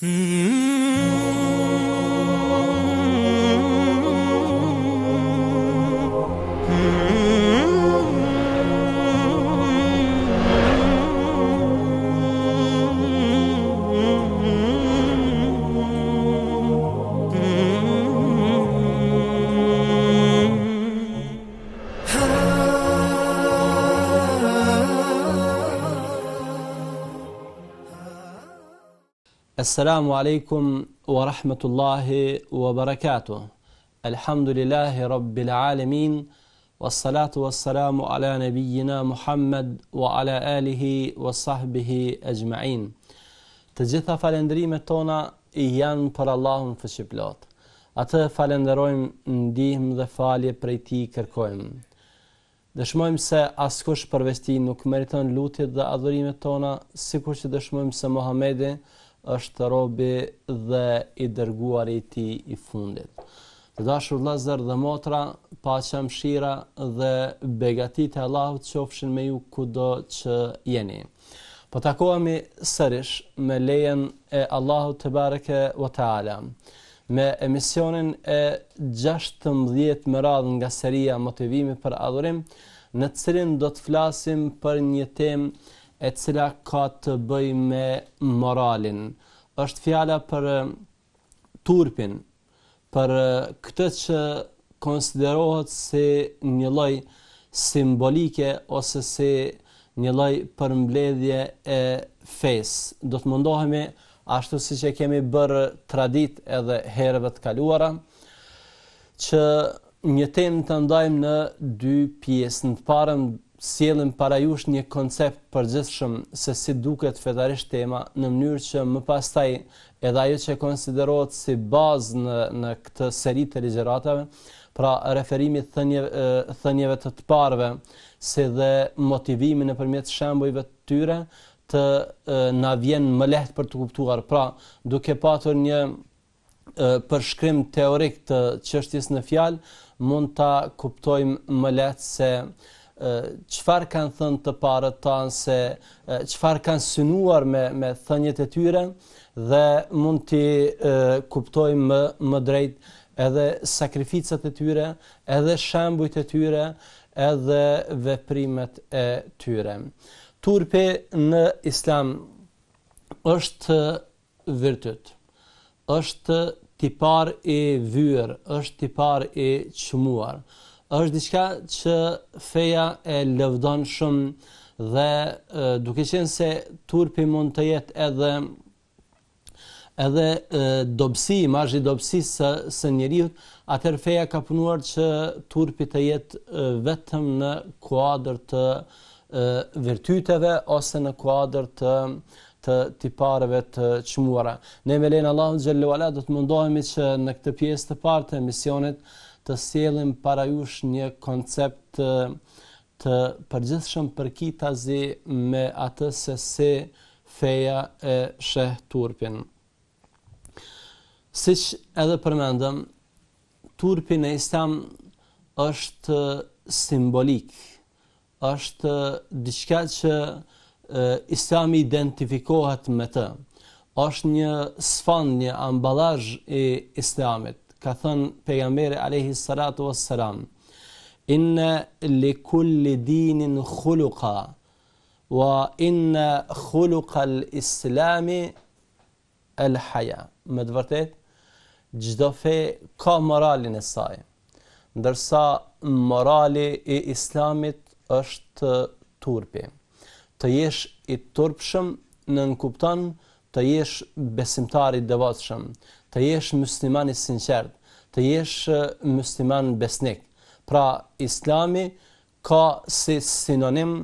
嗯。Assalamu alaikum wa rahmatullahi wa barakatuh. Alhamdulillahi rabbil alamin. Was salatu was salamu ala nabiyyina Muhammad wa ala alihi wa sahbihi ajma'in. Të gjitha falendrimet tona i janë për Allahun fëshiplot. Atë falenderojmë ndihmë dhe falje prej ti kërkojmë. Dëshmojmë se askush përvesti nuk meriton lutit dhe adhurimet tona, sikur që dëshmojmë se Muhammedi është robi dhe i dërguar i ti i fundit. Të dashur lazer dhe motra, pa që mshira dhe begatit e Allahut qofshin me ju kudo që jeni. Po takohemi sërish me lejen e Allahu të bareke o ta'ala ala, me emisionin e 16 më radhë nga seria motivimi për adhurim, në të cërin do të flasim për një temë e cila ka të bëj me moralin. është fjala për turpin, për këtë që konsiderohet si një loj simbolike ose si një loj përmbledhje e fes. Do të mundohemi ashtu si që kemi bërë tradit edhe herëve të kaluara, që një tem të ndajmë në dy pjesë. Në të parëm sjellim para jush një koncept përgjithshëm se si duket fetarisht tema në mënyrë që më pastaj edhe ajo që konsiderohet si bazë në në këtë seri të ligjëratave, pra referimi thënieve thënieve të të parëve, si dhe motivimi nëpërmjet shembujve të tyre të na vjen më lehtë për të kuptuar. Pra, duke patur një përshkrim teorik të çështjes në fjalë, mund ta kuptojmë më lehtë se çfarë kanë thënë të parët tan se çfarë kanë synuar me me thënjet e tyre dhe mund ti kuptojmë më, më drejt edhe sakrificat e tyre, edhe shembujt e tyre, edhe veprimet e tyre. Turpi në Islam është virtut. Është tipar i vyer, është tipar i çmuar. Ëh është diçka që feja e lëvdon shumë dhe e, duke qenë se turpi mund të jetë edhe edhe e, dobsi, mazhi dobsi së, së njeriut, atër feja ka punuar që turpi të jetë e, vetëm në kuadrë të e, vertyteve ose në kuadrë të të tipareve të qmuara. Ne me lejnë Allahu Gjellu Ala do të mundohemi që në këtë pjesë të partë e misionit të sjellim para jush një koncept të, të përgjithshëm për kitazi me atë se se feja e sheh turpin. Siç edhe përmendëm, turpi në Islam është simbolik, është diçka që Islami identifikohet me të. Është një sfond, një ambalazh i Islamit ka thën pejgamberi alayhi salatu wassalam in li kulli dinin khuluqa wa in khuluqa alislam alhaya me të vërtet çdo fe ka moralin e saj ndërsa morali i islamit është turpi të jesh i turpshëm nën kupton të jesh besimtar i devotshëm të jesh musliman i sinqert, të jesh musliman besnik. Pra Islami ka si sinonim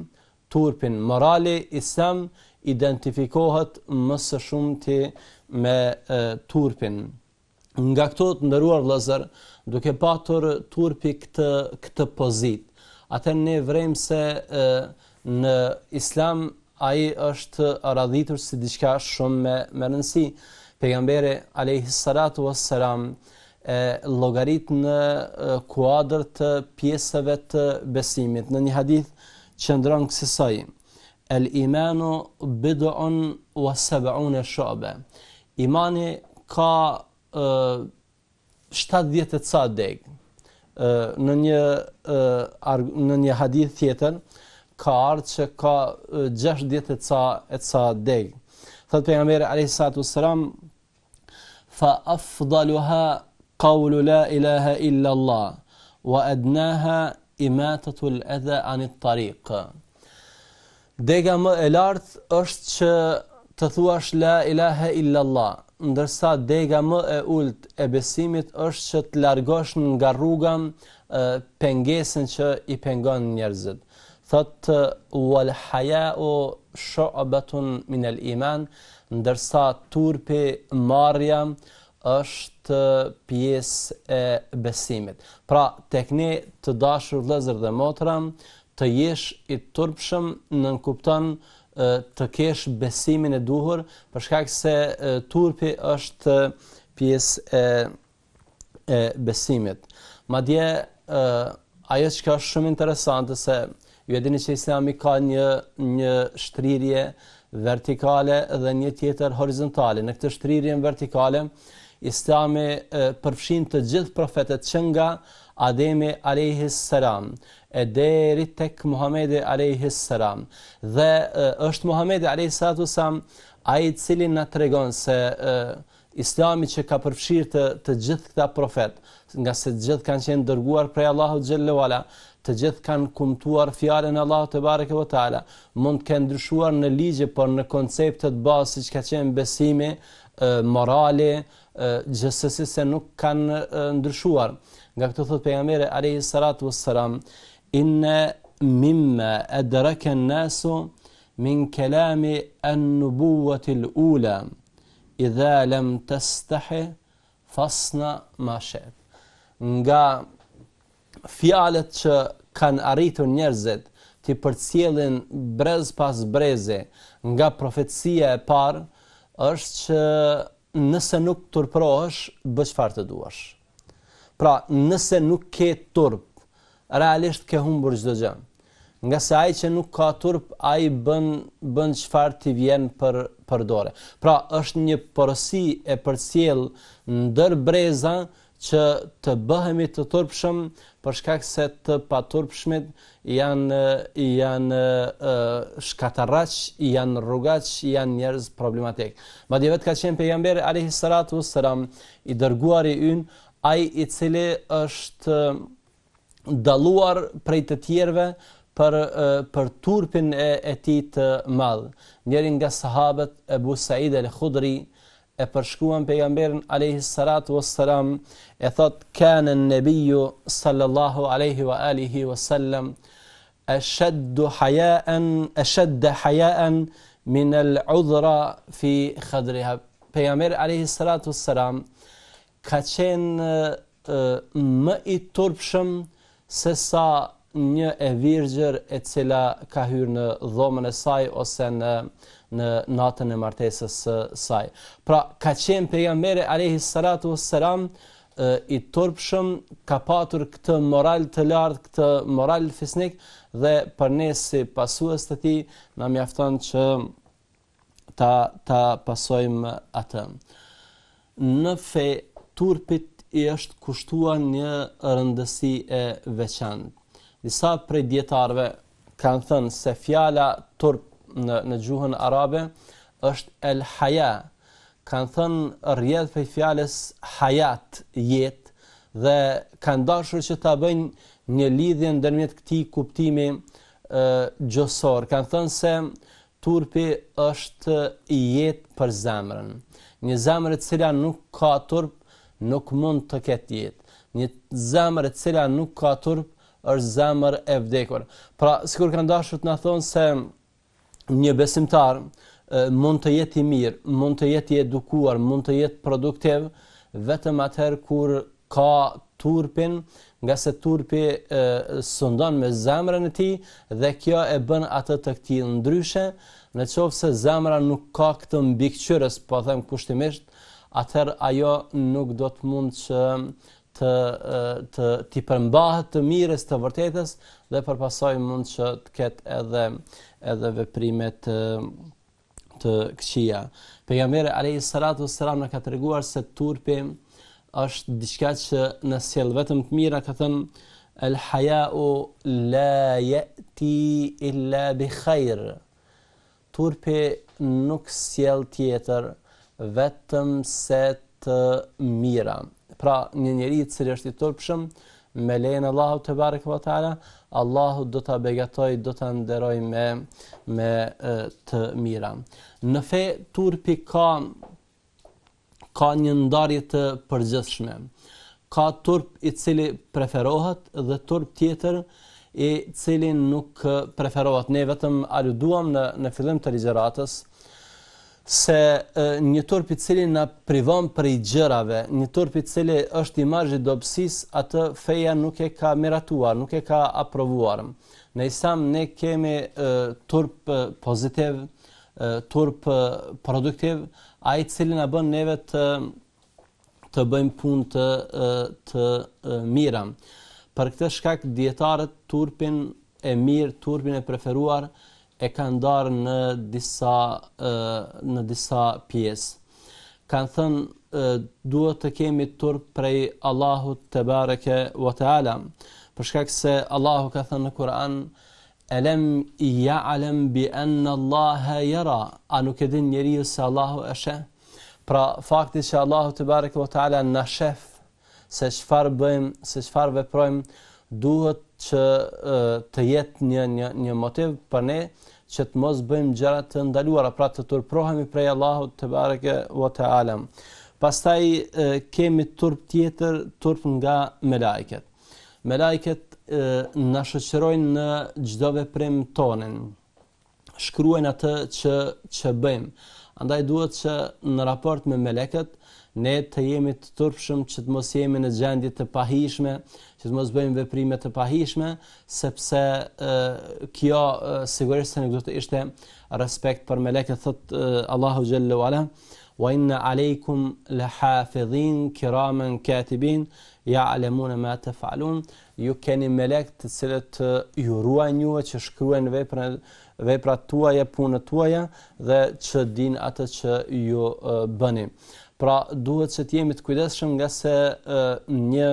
turpin morale islam identifikohet më së shumti me e, turpin. Nga këto të ndëruar lëzër, duke patur turpi këtë, këtë pozit, atër ne vrejmë se e, në islam aji është radhitur si diqka shumë me, me rëndësi pejgamberi alayhi salatu wassalam e llogarit në kuadër të pjesëve të besimit në një hadith që ndron kësaj el imanu bid'un wa sab'un shu'ba imani ka e, 70 ca deg në një në një hadith tjetër ka ardhur se ka 60 ca e ca deg thot pejgamberi alayhi salatu wassalam fa afdaluha qawlu la ilaha illa Allah wa adnaha imatatu al adha an al tariq dega më e lartë është që të thuash la ilaha illa Allah ndërsa dega më e ult e besimit është që të largosh nga rruga pengesën që i pengon njerëzit thot wal haya'u shu'batun min al iman ndërsa turpi marja është pjesë e besimit. Pra, tek ne të dashur vëllezër dhe motra, të jesh i turpshëm nën kupton të kesh besimin e duhur, për shkak se turpi është pjesë e e besimit. Madje ajo që është shumë interesante se ju e dini se Islami ka një një shtrirje vertikale dhe një tjetër horizontale. Në këtë shtrirjen vertikale, islami përfshin të gjithë profetet që nga Ademi Alehis Seram, e deri tek Muhamedi Alehis Seram. Dhe është Muhamedi Alehis Seratu a i cilin në tregon se islami që ka përfshirë të, të gjithë këta profet, nga se gjithë kanë qenë dërguar prej Allahu Gjellewala, të gjithë kanë kumtuar fjalën e Allahut te bareke ve mund të kenë ndryshuar në ligje por në konceptet të bazë siç ka qenë besimi morale gjithsesi se nuk kanë ndryshuar nga këtë thot pejgamberi alayhi salatu wassalam in mimma adraka an-nasu min kalam an-nubuwati al-ula idha lam tastahi fasna ma shetë. nga fjalët që kanë arritur njerëzit të përcjellin brez pas breze nga profecia e parë është që nëse nuk turprohesh, bëj çfarë të duash. Pra, nëse nuk ke turp, realisht ke humbur çdo gjë. Nga se ai që nuk ka turp, ai bën bën çfarë t'i vjen për për dorë. Pra, është një porosi e përcjell ndër breza që të bëhemi të turpshëm për shkak se të paturpshmit janë janë shkatarraç, janë rrugaç, janë njerëz problematik. Madje vetë ka qenë pejgamberi alayhi salatu wassalam i dërguar i ynë ai i cili është dalluar prej të tjerëve për për turpin e, e tij të madh. Njëri nga sahabët Abu Said al-Khudri, e përshkruan pejgamberin alayhi salatu wassalam e thot kana an-nabiy sallallahu alayhi wa alihi wasallam ashad haya'an ashad haya'an min al-udra fi khadriha pejgamber alayhi salatu wassalam ka qen më i turpshëm se sa një e virgjër e cila ka hyrë në dhomën e saj ose në në natën e martesës së saj. Pra, ka qenë pejgamberi alayhi salatu wassalam i turpshëm, ka patur këtë moral të lartë, këtë moral fisnik dhe për ne si pasues të tij na mjafton që ta ta pasojmë atë. Në fe turpit i është kushtuar një rëndësi e veçantë. Disa prej dietarëve kanë thënë se fjala turp në në gjuhën arabe është el haya. Kan thën rrjedh për fjalës hayat, jetë dhe kanë dashur që ta bëjnë një lidhje ndërmjet këtij kuptimi ë gjosor. Kan thën se turpi është i jetë për zemrën. Një zemër e cila nuk ka turp nuk mund të ketë jetë. Një zemër e cila nuk ka turp është zemër e vdekur. Pra, sikur kanë dashur të na thonë se një besimtar mund të jetë i mirë, mund të jetë i edukuar, mund të jetë produktiv vetëm atëherë kur ka turpin, nga se turpi sëndon me zemrën e ti dhe kjo e bën atë të këti ndryshe, në qovë se zemra nuk ka këtë mbikqyres, po them kushtimisht, atëherë ajo nuk do të mund që të të të përmbahet të mirës të vërtetës dhe për mund që të ketë edhe edhe veprime të të këqija. Pejgamberi alayhis salatu wassalam na ka treguar se turpi është diçka që në sjell vetëm të mira, ka thënë el haya la yati illa bi khair. Turpi nuk sjell tjetër vetëm se të mira pra një njeri i cili është i turpshëm me lejen e Allahut te barekuhu teala Allahu do ta begatoj do ta nderoj me me të mira në fe turpi ka ka një ndarje të përgjithshme ka turp i cili preferohet dhe turp tjetër i cili nuk preferohet ne vetëm aluduam në në fillim të ligjëratës se një turp i cili na privon për i gjërave, një turp i cili është i marrë dobësis, atë feja nuk e ka miratuar, nuk e ka aprovuar. Ne sam ne kemi turp pozitiv, turp produktiv, ai i cili na bën neve të të bëjmë punë të të mira. Për këtë shkak dietarët turpin e mirë, turpin e preferuar, e kanë ndarë në disa, në disa pjesë. Kan thënë, duhet të kemi turp prej Allahut të bareke wa të alam, përshkak se Allahu ka thënë në Kur'an, Alam ya'lam bi anna a yara anu kedin njeri se Allahu e sheh pra fakti se Allahu te bareku te ala na sheh se çfar bëjm se çfar veprojm duhet që të jetë një një një motiv për ne që të mos bëjmë gjërat të ndaluara, pra të turprohemi prej Allahut të bareke wa të alem. Pastaj kemi turp tjetër, turp nga me lajket. Me lajket në shëqërojnë në gjdove prim tonin, shkruajnë atë që, që bëjmë. Andaj duhet që në raport me me lajket, ne të jemi të turpshëm që të mos jemi në gjendje të pahishme, që të mos bëjmë veprime të pahishme, sepse kjo e, sigurisht se nuk do të ishte respekt për meleket, thot Allahu xhallahu ala, wa inna aleikum hafizin kiraman katibin ya'lamuna ja ma taf'alun, ju keni melek të cilët ju ruajnë juve që shkruajnë veprën veprat tuaja, punët tuaja dhe që din atë që ju uh, bëni. Pra duhet që t'jemi të kujdeshëm nga se uh, një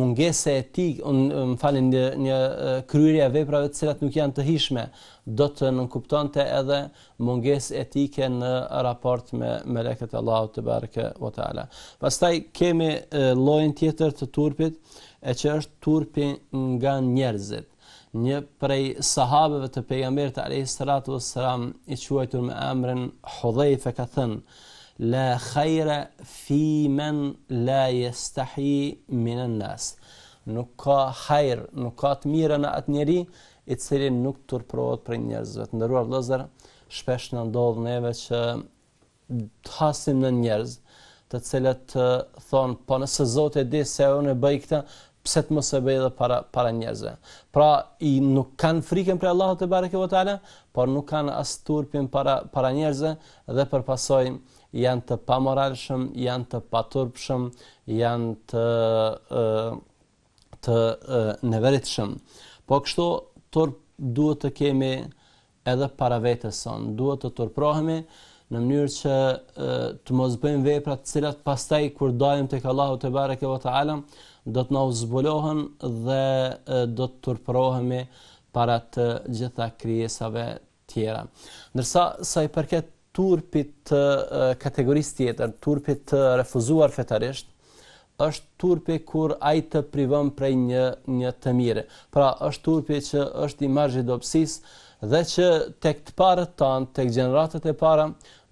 mungese e më në falin një, një e veprave të cilat nuk janë të hishme, do të nënkuptan të edhe mungesë etike në raport me meleket Allahu të barëke o të ala. Pastaj kemi lojnë tjetër të turpit e që është turpi nga njerëzit një prej sahabeve të pejgamberit alayhi salatu wassalam i quajtur me emrin Hudhayfa ka thënë la khaira fi man la yastahi min an-nas nuk ka khair nuk ka të mirë në atë njerëz i cili nuk turprohet për njerëzve Ndërruar, ndëruar shpesh na ndodh neve që të hasim në njerëz të cilët thon po nëse Zoti di se unë bëj këtë pse të mos e bëj edhe para para njerëzve. Pra i nuk kanë frikën për Allahun te barekehu te ala, por nuk kanë as turpin para para njerëzve dhe përpasoj janë të pamoralshëm, janë të paturpshëm, janë të të neveritshëm. Po kështu turp duhet të kemi edhe para vetes son, duhet të turprohemi në mënyrë që e, të mos bëjmë vepra të cilat pastaj kur dajmë tek Allahu te bareke ve taala do të na zbulohen dhe e, do të turpërohemi para të gjitha krijesave tjera. Ndërsa sa i përket turpit të kategorisë tjetër, turpit të refuzuar fetarisht, është turpi kur ai të privon prej një një të mirë. Pra, është turpi që është i marrë dobësisë, dhe që tek të parët tanë, tek gjeneratët e para,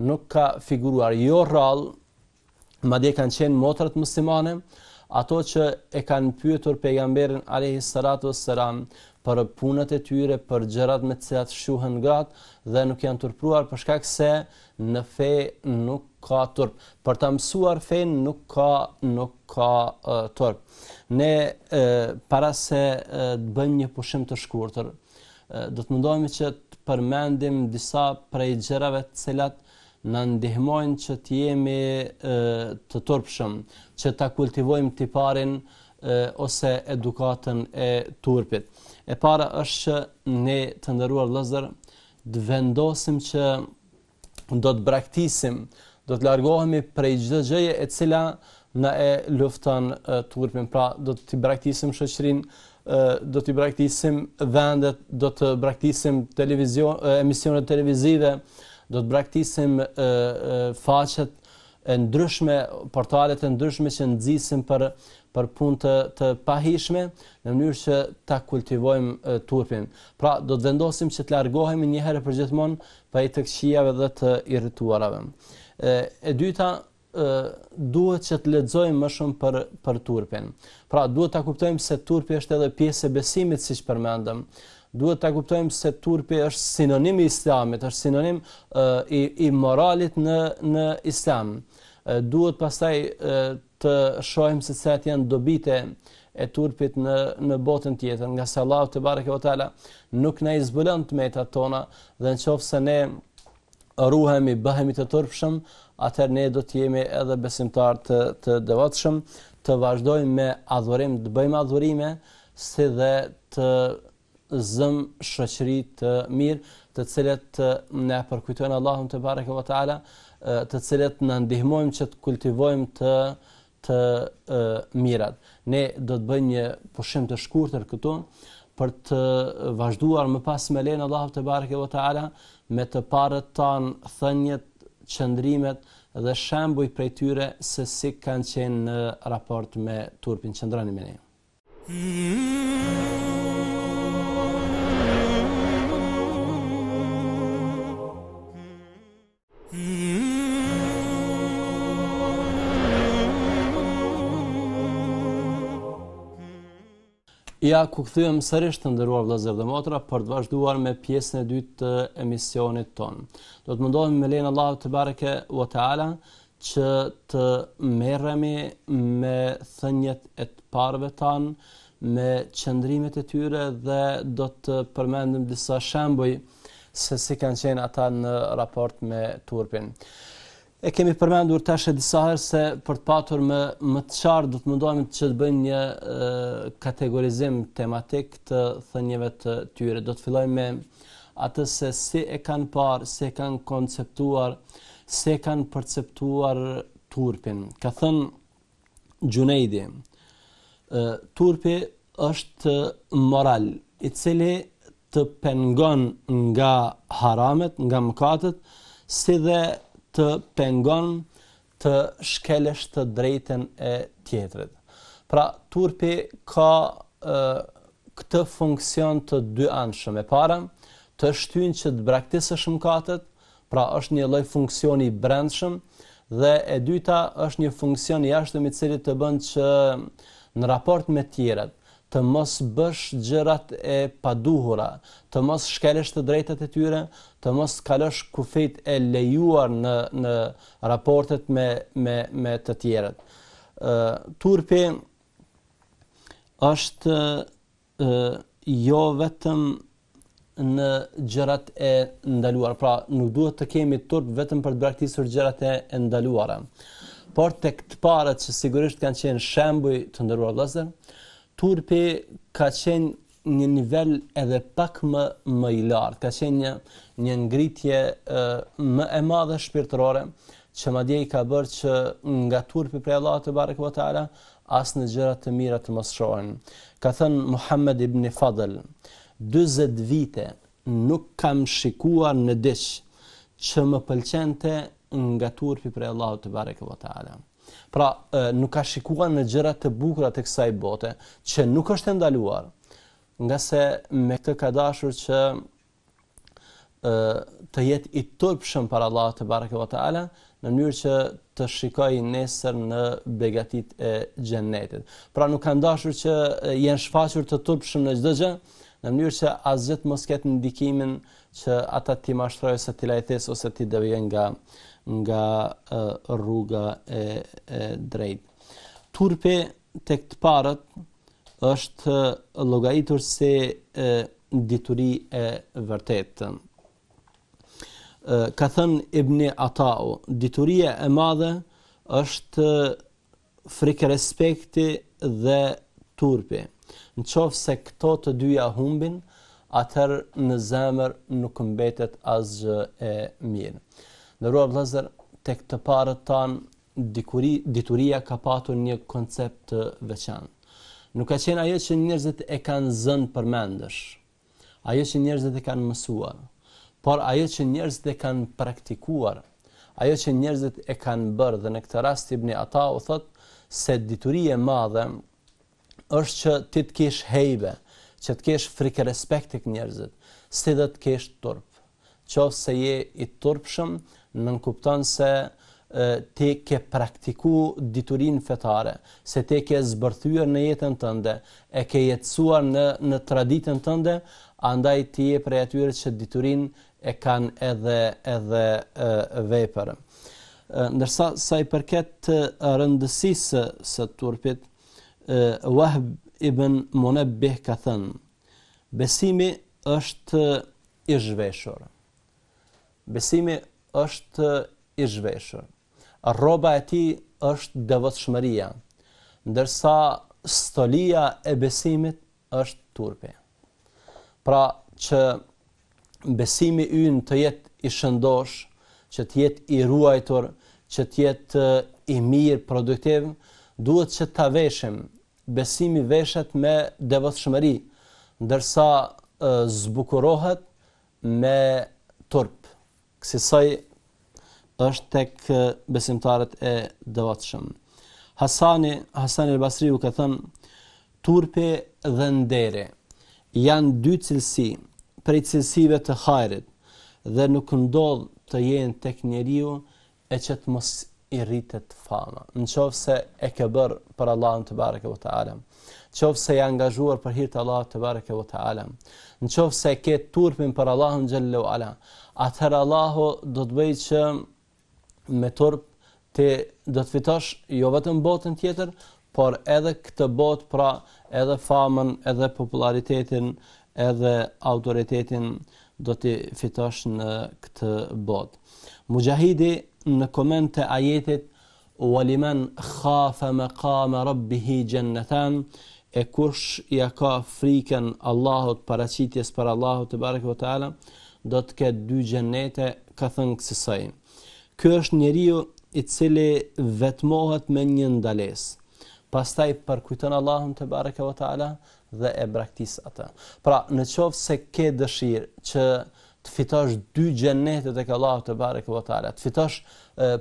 nuk ka figuruar jo rralë, ma dje kanë qenë motrat muslimane, ato që e kanë pyëtur pejgamberin Alehi Saratu Saran për punët e tyre, për gjerat me cilat shuhën gratë dhe nuk janë tërpruar përshkak se në fej nuk ka tërp. Për të mësuar fej nuk ka, nuk ka uh, tërp. Ne uh, para se të bëjmë një pushim të shkurëtër, do të mundohemi që të përmendim disa prej gjërave të cilat në ndihmojnë që të jemi të turpshëm, që të kultivojmë tiparin ose edukatën e turpit. E para është që ne të ndëruar lëzër, të vendosim që do të braktisim, do të largohemi prej gjithë gjëje e cila në e luftan turpin. Pra, do të braktisim shëqërinë, do të braktisim vendet, do të braktisim televizion, emisionet televizive, do të braktisim faqet e ndryshme, portalet e ndryshme që nxjisin për, për pun të, të pahishme, në mënyrë që ta kultivojmë turpin. Pra, do të vendosim që të largohemi njëherë për gjithmonë pa i të këshijave dhe të irrituarave. E, e dyta, duhet që të lexojmë më shumë për për turpin. Pra duhet ta kuptojmë se turpi është edhe pjesë e besimit siç përmendëm. Duhet ta kuptojmë se turpi është sinonim i Islamit, është sinonim i i moralit në në Islam. duhet pastaj të shohim se çfarë janë dobitë e turpit në në botën tjetër, nga sallahu te bareke ve teala nuk na i zbulon të metat tona dhe nëse ne ruhemi, bëhemi të turpshëm, atëherë ne do të jemi edhe besimtar të të devotshëm, të vazhdojmë me adhurim, të bëjmë adhurime, si dhe të zëm shoqëri të mirë, të cilat na përkujtojnë Allahun te bareke ve teala, të cilet na ndihmojnë që të kultivojmë të të e, mirat. Ne do të bëjmë një pushim të shkurtër këtu për të vazhduar më pas me lehen Allahu te bareke ve teala me të parët tan thënjet qëndrimet dhe shembuj prej tyre se si kanë qenë në raport me turpin qëndrani me Mm -hmm. Ja, ku këthujem sërish të ndërruar vlazër dhe motra për të vazhduar me pjesën e dytë të emisionit tonë. Do të mundohem me lejnë Allah të bareke wa ta'ala që të meremi me thënjet e të parve tanë, me qëndrimet e tyre dhe do të përmendim disa shembuj se si kanë qenë ata në raport me turpinë. E kemi përmendur tash edhe sa herë se për të patur më më të qartë do të mundohemi të të bëjmë një e, kategorizim tematik të thënieve të tyre. Do të fillojmë me atë se si e kanë parë, si e kanë konceptuar, si e kanë perceptuar turpin. Ka thënë Junaidi, turpi është moral i cili të pengon nga haramet, nga mëkatet, si dhe të pengon të shkelesh të drejten e tjetërit. Pra, turpi ka këtë funksion të dy anshëm. e para, të shtynë që të braktisësh mëkatët, pra është një loj funksioni brendshëm, dhe e dyta është një funksion jashtë i mitësirit të bënd që në raport me tjeret, të mos bësh gjërat e paduhura, të mos shkelesh të drejtat e tyre, të mos kalosh kufijtë e lejuar në në raportet me me me të tjerët. ë uh, turpi është ë uh, jo vetëm në gjërat e ndaluar, pra nuk duhet të kemi turp vetëm për të braktisur gjërat e ndaluara. Por tek të parat që sigurisht kanë qenë shembuj të ndëruar vëllazër, turpi ka qenë një nivel edhe pak më më i lartë, ka qenë një, një ngritje më e madhe shpirtërore, që ma djej ka bërë që nga turpi prej Allah të barek vëtala, asë në gjërat të mira të më Ka thënë Muhammed ibn i Fadl, 20 vite nuk kam shikuar në dishë, që më pëlqente nga turpi për Allahu të barekë vëtë Pra, nuk ka shikuar në gjërat të bukura të kësaj bote, që nuk është e ndaluar, nga se me këtë ka dashur që të jetë i turpshëm para Allahut te barekehu te ala në mënyrë që të shikoj nesër në begatit e xhennetit. Pra nuk kanë dashur që janë shfaqur të turpshëm në çdo gjë, në mënyrë që asgjë të mos ketë ndikimin që ata ti mashtrojë se ti lajtes ose ti devijon nga nga rruga e, e drejtë. Turpi tek të parët është llogaritur se dituri e vërtetë. Ka thënë Ibn Atau, dituria e madhe është frikë respekti dhe turpi. Në qofë se këto të dyja humbin, atër në zemër nuk mbetet asgjë e mirë. Në ruar vlazër, tek të parët tanë, dituria ka patur një koncept të veçan. Nuk ka qenë ajo që njerëzit e kanë zënë për mendësh, ajo që njerëzit e kanë mësuar, por ajo që njerëzit e kanë praktikuar, ajo që njerëzit e kanë bërë, dhe në këtë rast të ibni ata u thot, se diturie madhe është që ti të kesh hejbe, që të kesh frike respektik njerëzit, si dhe të kesh turp, që se je i turpshëm, nënkupton se ti ke praktiku diturin fetare, se ti ke zbërthyër në jetën tënde, e ke jetësuar në, në traditën tënde, andaj ti e prej atyre që diturin e kanë edhe, edhe e, ndërsa, sa i përket rëndësisë së turpit, Wahb ibn Munebih ka thënë, besimi është i zhveshur. Besimi është i zhveshur. Rroba e tij është devotshmëria, ndërsa stolia e besimit është turpi. Pra që besimi ynë të jetë i shëndosh, që të jetë i ruajtur, që të jetë i mirë produktiv, duhet që ta veshim. Besimi veshet me devotshmëri, ndërsa zbukurohet me turp kësaj është tek besimtarët e devotshëm. Hasani, Hasan al-Basri u ka thënë turpe dhe ndere janë dy cilësi prej cilësive të hajrit dhe nuk ndodh të jenë tek njeriu e që të mos i rritet fama. Në qovë se e ke bërë për Allah në të barëke vë të alëm. Në qovë se e angazhuar për hirtë Allah të barëke vë të alëm. Në qovë se e ke turpin për Allah në gjëllë u alëm. Atëherë Allah do të bëjë që me turp të do të fitosh jo vetë në botën tjetër, por edhe këtë botë pra edhe famën, edhe popularitetin, edhe autoritetin do të fitosh në këtë botë. Mujahidi në koment të ajetit Waliman khafa maqama rabbih jannatan e kush ja ka frikën Allahut paraqitjes për Allahut te barekuhu ala do të ket dy xhenete ka thënë kësaj. Ky është njeriu i cili vetmohet me një ndales Pastaj përkujton Allahun te barekuhu teala dhe e braktis atë. Pra, në qoftë se ke dëshirë që të fitosh dy xhenete e Allahut te bareku te ala të fitosh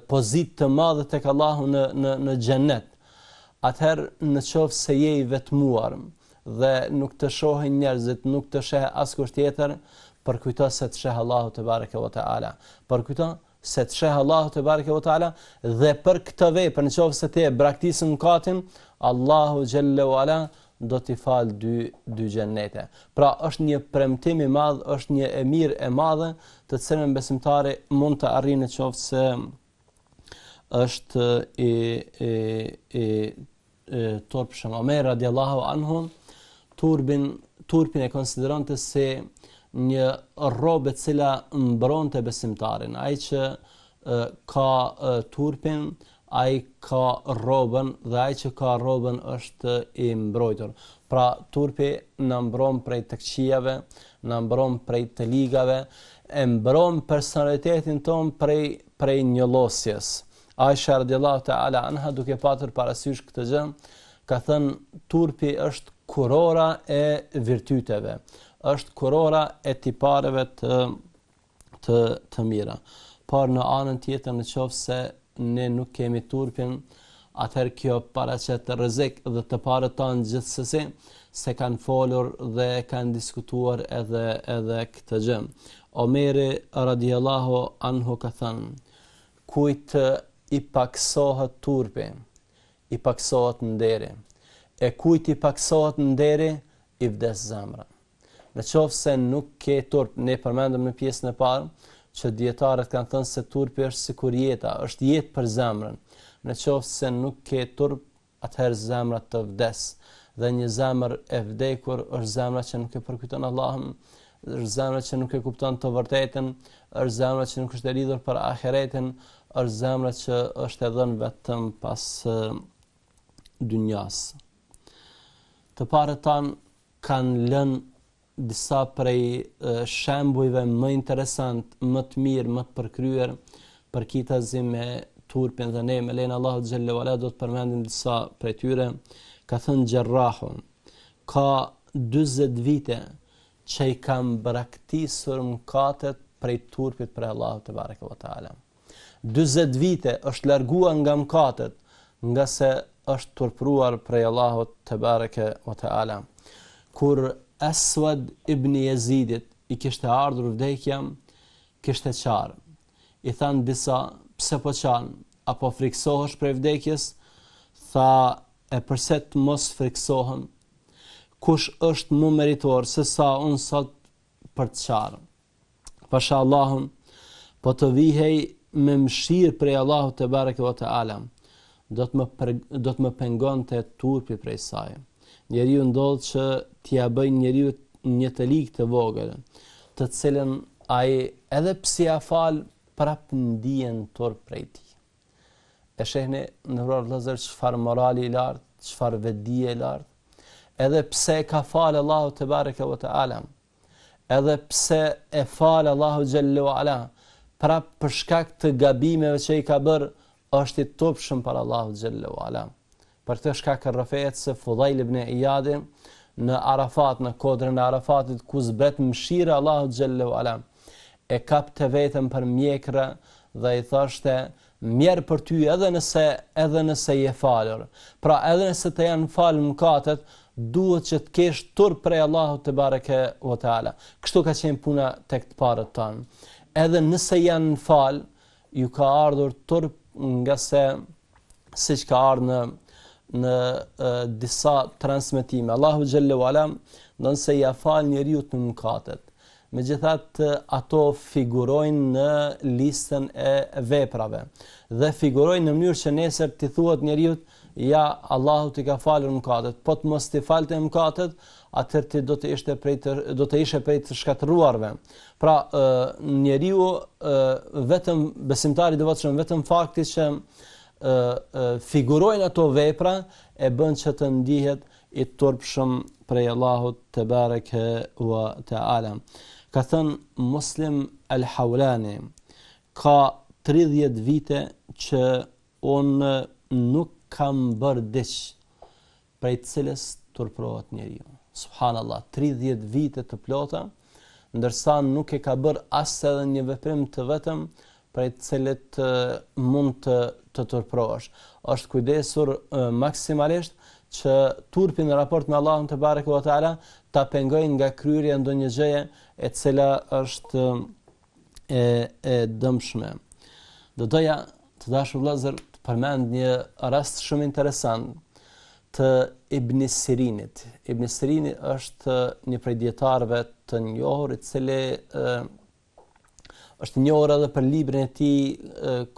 pozit te madhe te Allahu ne ne ne xhenet ather ne shof se je i vetmuar dhe nuk të shohin njerëzit nuk të sheh as kusht tjetër për kujto se të sheh Allahu te bareku te ala për kujto se të sheh Allahu te bareku te ala dhe për këtë vepër se ti e braktisën katin Allahu xhellahu ala do t'i falë dy, dy gjennete. Pra, është një premtimi madhë, është një emir e madhë, të cilën besimtari mund të arrinë në qoftë se është i, i, i, i torpë shëmë omej, radiallahu anhu, turbin, turpin e konsideron të se një robe cila mbron të besimtarin, ai që ka turpin, ai ka robën dhe ai që ka robën është i mbrojtur. Pra turpi na mbron prej tekçijave, na mbron prej të ligave, e mbron personalitetin ton prej prej njollosjes. Aisha radhiyallahu ta'ala anha duke patur parasysh këtë gjë, ka thënë turpi është kurora e virtyteve, është kurora e tipareve të të të mira. Por në anën tjetër në qofë se ne nuk kemi turpin, atëherë kjo paraqet rrezik dhe të parët gjithë gjithsesi se kanë folur dhe kanë diskutuar edhe edhe këtë gjë. Omeri radhiyallahu anhu ka thënë, kujt i paksohet turpi, i paksohet nderi. E kujt i paksohet nderi, i vdes zemra. Në qofë se nuk ke turp, ne përmendëm në pjesën e parë, që dietarët kanë thënë se turpi është sikur jeta, është jetë për zemrën. Në qoftë se nuk ke turp, atëherë zemra të vdes. Dhe një zemër e vdekur është zemra që nuk e përkujton Allahun, është zemra që nuk e kupton të vërtetën, është zemra që nuk është e lidhur për ahiretën, është zemra që është e dhënë vetëm pas dynjas. Të parët tanë kanë lënë disa prej shembujve më interesant, më të mirë, më të përkryer për këtë azim me turpin dhe ne me lejnë Allahu Gjelle Vala do të përmendim disa prej tyre, ka thënë Gjerrahu, ka 20 vite që i kam braktisur më katët prej turpit për Allahu të barek e vëtale. 20 vite është largua nga më katët nga se është turpruar prej Allahu të barek e vëtale. Kur Aswad ibn Yazidit i kishte ardhur vdekja kishte çar. I than disa pse po çan apo friksohesh për vdekjes? Tha e përse të mos friksohem? Kush është më meritor se sa un sot për të çar? Pasha Allahun po të vihej me mshirë prej Allahut te bareke ve te alam do të më do të më pengonte turpi prej saj njeriu ndodh që t'i a bëj njeriu një të ligë të vogël, të cilën ai edhe pse ia fal prap ndjen tur prej tij. E shehni në vrar vëllazër çfarë morali i lart, çfarë vedi e lart. Edhe pse ka fal Allahu te bareke ve teala, edhe pse e fal Allahu xhallahu ala, prap për shkak të gabimeve që i ka bër, është i topshëm për Allahu xhallahu ala për të shka kërrafet se Fudajl ibn Ejadi në Arafat, në kodrën e Arafatit, ku zbet mëshira Allahu Gjellu Ala, e kap të vetëm për mjekra dhe i thashte, mjerë për ty edhe nëse, edhe nëse je falur. Pra edhe nëse të janë falë më katët, duhet që të kesh tur prej Allahu të bareke o të ala. Kështu ka qenë puna të këtë parët tanë. Edhe nëse janë falë, ju ka ardhur tur nga se, si që ka ardhë në, në disa transmitime. Allahu xhallahu ala, nëse ia fal njeriu të mëkatet. Megjithatë ato figurojnë në listën e veprave dhe figurojnë në mënyrë që nesër ti thuat njeriu ja Allahu të ka falur mëkatet, po të mos të falte mëkatet, atëherë ti do të ishte prej të do të ishe prej të shkatëruarve. Pra, njeriu vetëm besimtari vatëshëm, vetëm fakti që e, figurojnë ato vepra e bën që të ndihet i turpshëm prej Allahut të bareke ua të alam. Ka thënë Muslim al-Hawlani, ka 30 vite që unë nuk kam bërë dish prej cilës turprohet njeri. Subhanallah, 30 vite të plota, ndërsa nuk e ka bërë asë edhe një veprim të vetëm, për të cilët mund të të turprosh. Është kujdesur maksimalisht që turpi në raport me Allahun te bareku te ala ta pengoj nga kryerja ndonjë gjëje e cila është e e dëmshme. Do doja të dashur vëllezër të përmend një rast shumë interesant të Ibn Sirinit. Ibn Sirini është një prej dietarëve të njohur i cili është një orë edhe për librin e ti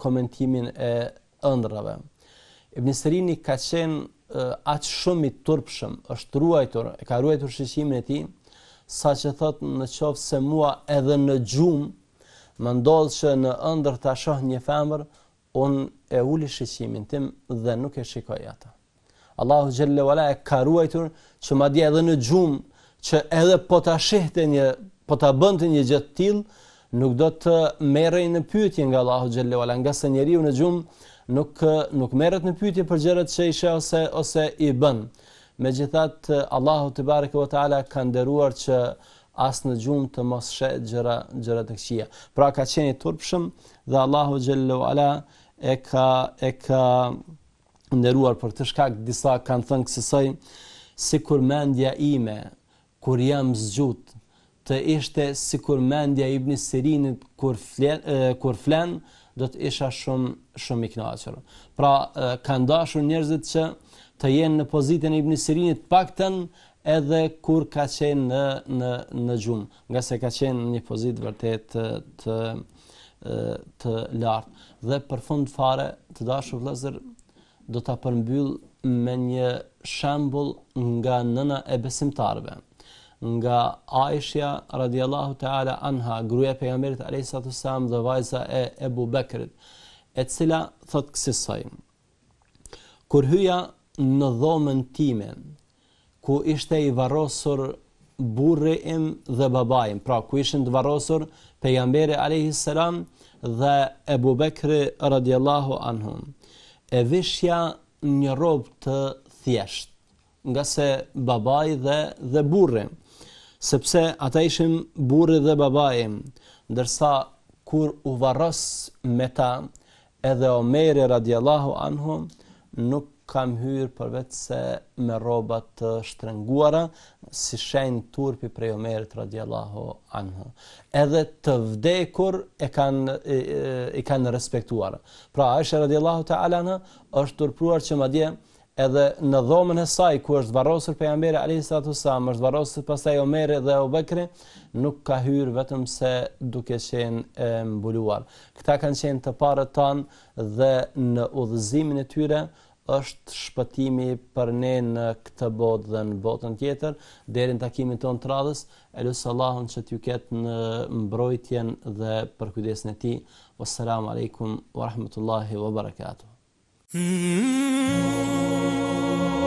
komentimin e ëndrave. Ibn Sirini ka qenë atë shumë i turpshëm, është ruajtur, e ka ruajtur shqishimin e ti, sa që thotë në qovë se mua edhe në gjumë, më ndodhë që në ëndrë të ashoh një femër, unë e uli shqishimin tim dhe nuk e shikoj ata. Allahu Gjellewala e ka ruajtur që ma di edhe në gjumë, që edhe po të ashehte një, po të bëndë një gjëtë tilë, nuk do të merrej në pyetje nga Allahu xhallahu ala nga se njeriu në xhum nuk nuk merret në pyetje për gjërat që i sheh ose ose i bën. Megjithatë Allahu te bareke ve teala ka nderuar që as në xhum të mos sheh gjëra gjëra të këqija. Pra ka qenë turpshëm dhe Allahu xhallahu ala e ka e ka nderuar për të shkak disa kanë thënë se sikur mendja ime kur jam zgjut të ishte si kur mendja Ibni Sirinit kur, flen, kur flen, do të isha shumë, shumë i knaqërë. Pra, kanë dashur njerëzit që të jenë në pozitën e Ibni Sirinit pakten edhe kur ka qenë në, në, në gjumë, nga se ka qenë një pozitë vërtet të, të, të lartë. Dhe për fund fare, të dashur vëzër, do të përmbyllë me një shambull nga nëna e besimtarve nga Aishja radiallahu ta'ala anha, gruja për jamirit Aleisatu dhe vajza e Ebu Bekrit, e cila thot kësisaj, kur hyja në dhomën time, ku ishte i varosur burri im dhe babajim, pra ku ishin të varosur për jamirit a.s. dhe Ebu Bekri radiallahu anhum, e vishja një robë të thjesht, nga se babaj dhe, dhe burrim, sepse ata ishim burri dhe babai, ndërsa kur u varros me ta edhe Omer radiallahu anhu nuk kam hyrë vetë se me robat të shtrenguara, si shenë turpi prej Omerit radiallahu anhu. Edhe të vdekur e kanë, e, e, e kanë respektuar. Pra, është radiallahu ta'ala në, është turpruar që ma djemë, edhe në dhomën e saj ku është varrosur pejgamberi alayhis salam, është varrosur pastaj Omeri dhe Ubekri, nuk ka hyrë vetëm se duke qenë e mbuluar. Këta kanë qenë të parët tan dhe në udhëzimin e tyre është shpëtimi për ne në këtë botë dhe në botën tjetër, deri në takimin tonë të radhës. Allahun që t'ju ketë në mbrojtjen dhe kujdesin e tij. Wassalamu alaikum wa rahmatullahi wa barakatuh. Mm-hmm.